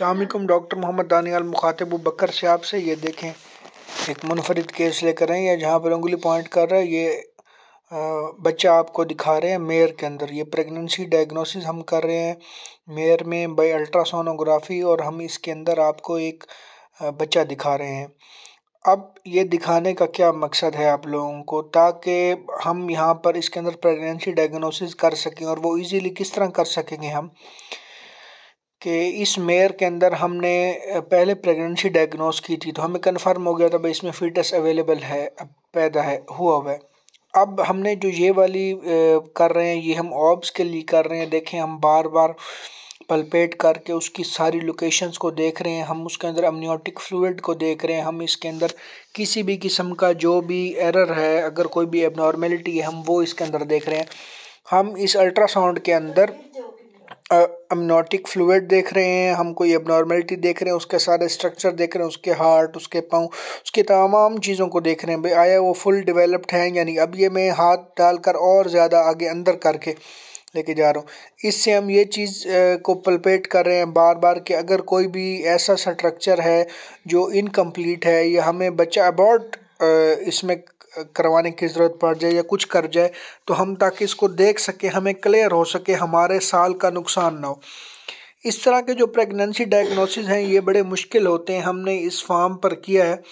अलमेकम doctor Mohammad Daniyal मुखातिब बकर से आपसे ये देखें एक मुनफरद केस लेकर आए हैं जहाँ पर उंगली पॉइंट कर रहा है ये बच्चा आपको दिखा रहे हैं मेयर के अंदर ये प्रेगनेंसी डायग्नोसिस हम कर रहे हैं मेयर में बाई अल्ट्रासोनोग्राफी और हम इसके अंदर आपको एक बच्चा दिखा रहे हैं अब ये दिखाने का क्या मकसद है आप लोगों को ताकि हम यहाँ पर इसके अंदर प्रेगनेंसी डायग्नोसिस कर सकें और वो इजीली किस तरह कर सकेंगे हम कि इस मेयर के अंदर हमने पहले प्रेगनेंसी डायग्नोस की थी तो हमें कंफर्म हो गया था भाई इसमें फीटस अवेलेबल है अब पैदा है हुआ हुआ है अब हमने जो ये वाली कर रहे हैं ये हम ऑब्स के लिए कर रहे हैं देखें हम बार बार पलपेट करके उसकी सारी लोकेशंस को देख रहे हैं हम उसके अंदर अमनियोटिक फ्लूड को देख रहे हैं हम इसके अंदर किसी भी किस्म का जो भी एरर है अगर कोई भी एबनॉर्मेलिटी है हम वो इसके अंदर देख रहे हैं हम इस अल्ट्रासाउंड के अंदर अमनोटिक फ्लूड देख रहे हैं हम कोई अबनॉर्मेलिटी देख रहे हैं उसके सारे स्ट्रक्चर देख रहे हैं उसके हार्ट उसके पाँव उसके तमाम चीज़ों को देख रहे हैं भाई आया वो फुल डेवलप्ड हैं यानी अब ये मैं हाथ डालकर और ज़्यादा आगे अंदर करके लेके जा रहा हूँ इससे हम ये चीज़ को पलपेट कर रहे हैं बार बार कि अगर कोई भी ऐसा स्ट्रक्चर है जो इनकम्प्लीट है या हमें बच्चा अबाउट इसमें करवाने की ज़रूरत पड़ जाए या कुछ कर जाए तो हम ताकि इसको देख सके हमें क्लियर हो सके हमारे साल का नुकसान ना हो इस तरह के जो प्रेगनेंसी डायग्नोसिस हैं ये बड़े मुश्किल होते हैं हमने इस फार्म पर किया है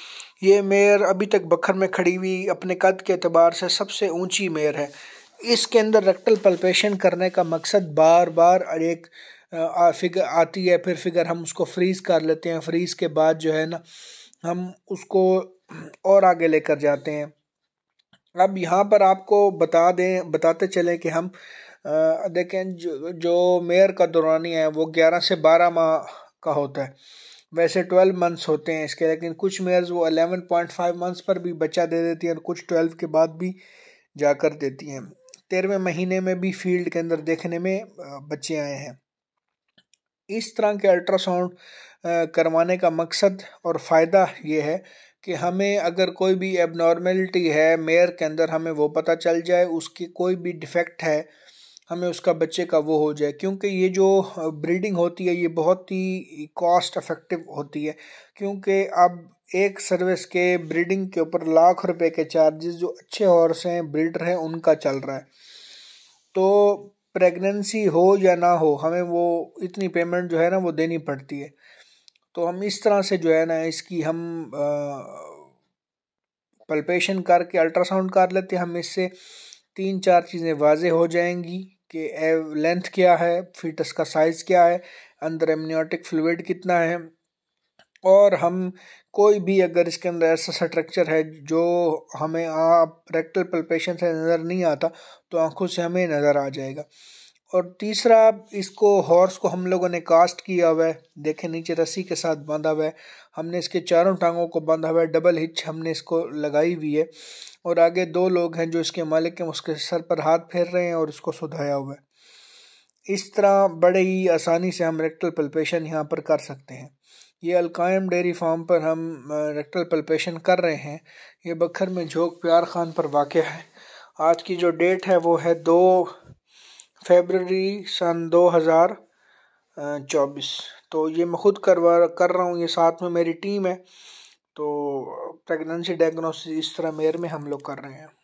ये मेयर अभी तक बखर में खड़ी हुई अपने कद के अतबार से सबसे ऊंची मेयर है इसके अंदर रक्टल पल्पेशन करने का मकसद बार बार एक फिगर आती है फिर फिगर हम उसको फ्रीज़ कर लेते हैं फ्रीज़ के बाद जो है ना हम उसको और आगे लेकर जाते हैं अब यहाँ पर आपको बता दें बताते चलें कि हम आ, देखें जो, जो मेयर का दौरानी है वो ग्यारह से बारह माह का होता है वैसे ट्वेल्व मंथ्स होते हैं इसके लेकिन कुछ मेयर्स वो अलेवन पॉइंट फाइव मंथ्स पर भी बच्चा दे देती हैं और कुछ ट्वेल्व के बाद भी जाकर देती हैं तेरहवें महीने में भी फील्ड के अंदर देखने में बच्चे आए हैं इस तरह के अल्ट्रासाउंड करवाने का मकसद और फ़ायदा ये है कि हमें अगर कोई भी एबनॉर्मेलिटी है मेयर के अंदर हमें वो पता चल जाए उसकी कोई भी डिफेक्ट है हमें उसका बच्चे का वो हो जाए क्योंकि ये जो ब्रीडिंग होती है ये बहुत ही कॉस्ट इफेक्टिव होती है क्योंकि अब एक सर्विस के ब्रीडिंग के ऊपर लाख रुपए के चार्जेस जो अच्छे हॉर्स हैं ब्रीडर हैं उनका चल रहा है तो प्रेगनेंसी हो या ना हो हमें वो इतनी पेमेंट जो है ना वो देनी पड़ती है तो हम इस तरह से जो है ना इसकी हम पल्पेशन करके अल्ट्रासाउंड कर लेते हैं हम इससे तीन चार चीज़ें वाजे हो जाएंगी कि लेंथ क्या है फीटस का साइज़ क्या है अंदर एमनियोटिक फ्लूड कितना है और हम कोई भी अगर इसके अंदर ऐसा स्ट्रक्चर है जो हमें आप रेक्टल पल्पेशन से नज़र नहीं आता तो आंखों से हमें नज़र आ जाएगा और तीसरा इसको हॉर्स को हम लोगों ने कास्ट किया हुआ है देखें नीचे रस्सी के साथ बांधा हुआ है हमने इसके चारों टांगों को बांधा हुआ है डबल हिच हमने इसको लगाई हुई है और आगे दो लोग हैं जो इसके मालिक हैं उसके सर पर हाथ फेर रहे हैं और इसको सुधाया हुआ है इस तरह बड़े ही आसानी से हम रेक्टल पल्पेशन यहाँ पर कर सकते हैं ये अलकायम डेयरी फार्म पर हम रेक्टल पल्पेशन कर रहे हैं ये बखर में झोंक प्यार खान पर वाक़ है आज की जो डेट है वो है दो फेबररी सन 2024 तो ये मैं ख़ुद करवा कर रहा हूँ ये साथ में मेरी टीम है तो प्रेगनेंसी डायग्नोसिस इस तरह मेयर में हम लोग कर रहे हैं